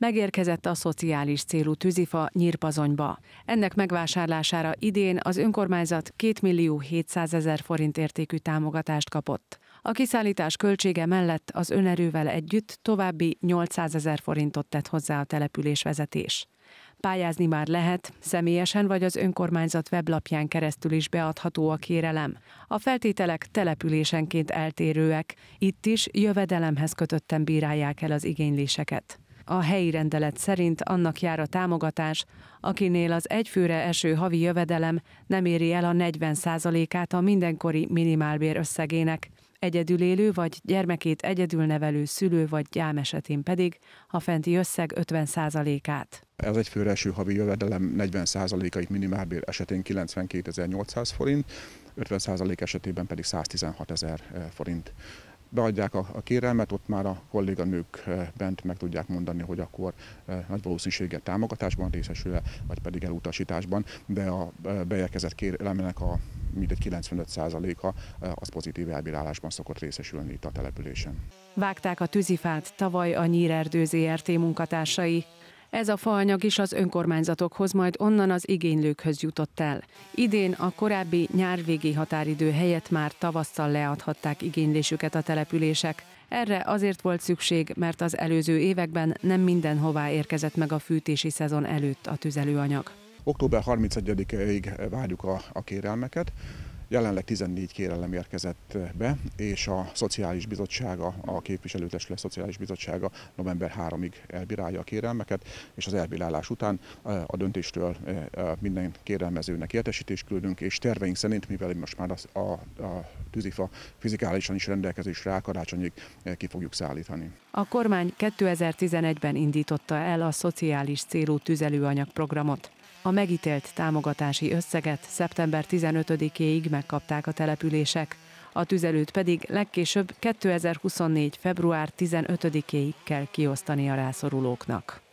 megérkezett a szociális célú tűzifa Nyírpazonyba. Ennek megvásárlására idén az önkormányzat 2 millió 700 ezer forint értékű támogatást kapott. A kiszállítás költsége mellett az önerővel együtt további 800 ezer forintot tett hozzá a település vezetés. Pályázni már lehet, személyesen vagy az önkormányzat weblapján keresztül is beadható a kérelem. A feltételek településenként eltérőek, itt is jövedelemhez kötöttem bírálják el az igényléseket. A helyi rendelet szerint annak jár a támogatás, akinél az egyfőre eső havi jövedelem nem éri el a 40%-át a mindenkori minimálbér összegének. Egyedül élő vagy gyermekét egyedül nevelő szülő vagy gyám esetén pedig a fenti összeg 50%-át. Az egyfőre eső havi jövedelem 40%-ait minimálbér esetén 92.800 forint, 50% esetében pedig 116 eh, forint beadják a, a kérelmet, ott már a kolléganők eh, bent meg tudják mondani, hogy akkor eh, nagy valószínűséggel támogatásban részesül vagy pedig elutasításban, de a eh, bejelkezett kérelemnek a mindegy 95%-a az pozitív elbírálásban szokott részesülni itt a településen. Vágták a tűzifát tavaly a Nyírerdő ZRT munkatársai. Ez a faanyag is az önkormányzatokhoz, majd onnan az igénylőkhöz jutott el. Idén a korábbi nyárvégi határidő helyett már tavasszal leadhatták igénylésüket a települések. Erre azért volt szükség, mert az előző években nem mindenhová érkezett meg a fűtési szezon előtt a tüzelőanyag. Október 31-ig várjuk a, a kérelmeket. Jelenleg 14 kérelem érkezett be, és a Szociális Bizottsága, a képviselőtestület Szociális Bizottsága november 3-ig elbírálja a kérelmeket, és az elbírálás után a döntéstől minden kérelmezőnek értesítést küldünk, és terveink szerint, mivel most már a, a, a tűzifa fizikálisan is rendelkezésre áll, karácsonyig ki fogjuk szállítani. A kormány 2011-ben indította el a szociális célú tüzelőanyag programot. A megítélt támogatási összeget szeptember 15-éig megkapták a települések, a tüzelőt pedig legkésőbb 2024. február 15-éig kell kiosztani a rászorulóknak.